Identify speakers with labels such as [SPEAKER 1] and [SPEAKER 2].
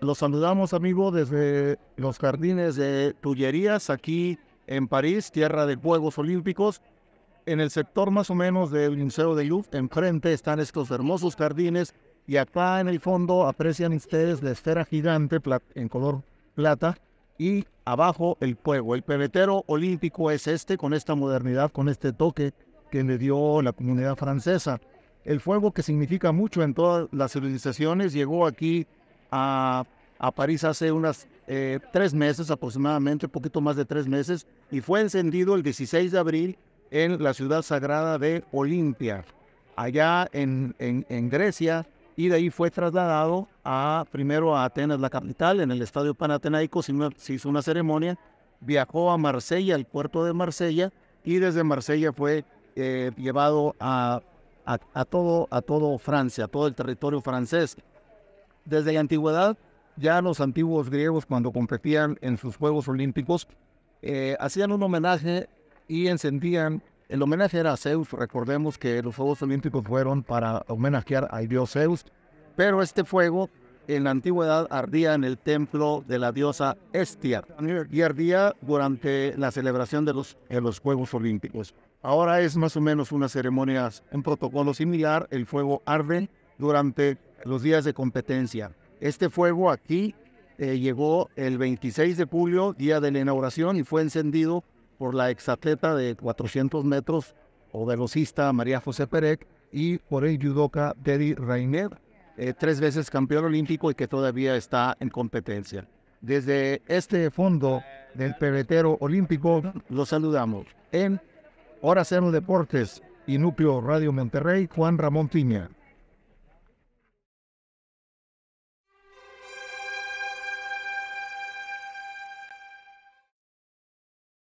[SPEAKER 1] Los saludamos, amigo, desde los jardines de Tullerías, aquí en París, tierra de Juegos Olímpicos. En el sector más o menos del Museo de Louvre, enfrente están estos hermosos jardines y acá en el fondo aprecian ustedes la esfera gigante en color plata y abajo el fuego. El pebetero olímpico es este, con esta modernidad, con este toque que le dio la comunidad francesa. El fuego que significa mucho en todas las civilizaciones llegó aquí a, a París hace unas eh, tres meses aproximadamente, un poquito más de tres meses, y fue encendido el 16 de abril en la ciudad sagrada de Olimpia, allá en, en, Grecia, y de ahí fue trasladado a, primero a Atenas, la capital, en el Estadio Panatenaico, se, hizo una ceremonia, viajó a Marsella, al puerto de Marsella, y desde Marsella fue eh, llevado a, a, todo, a todo Francia, a todo el territorio francés desde la antigüedad, ya los antiguos griegos cuando competían en sus Juegos Olímpicos, eh, hacían un homenaje y encendían, el homenaje era a Zeus, recordemos que los Juegos Olímpicos fueron para homenajear al dios Zeus, pero este fuego en la antigüedad ardía en el templo de la diosa Estia y ardía durante la celebración de los, los Juegos Olímpicos. Ahora es más o menos una ceremonia, en protocolo similar, el fuego arde durante los días de competencia. Este fuego aquí eh, llegó el 26 de julio, día de la inauguración, y fue encendido por la exatleta de 400 metros o velocista María José Perec y por el judoka Teddy Rainer, eh, tres veces campeón olímpico y que todavía está en competencia. Desde este fondo del perretero olímpico, los saludamos en Hora Cero Deportes y Núcleo Radio Monterrey, Juan Ramón Tiña.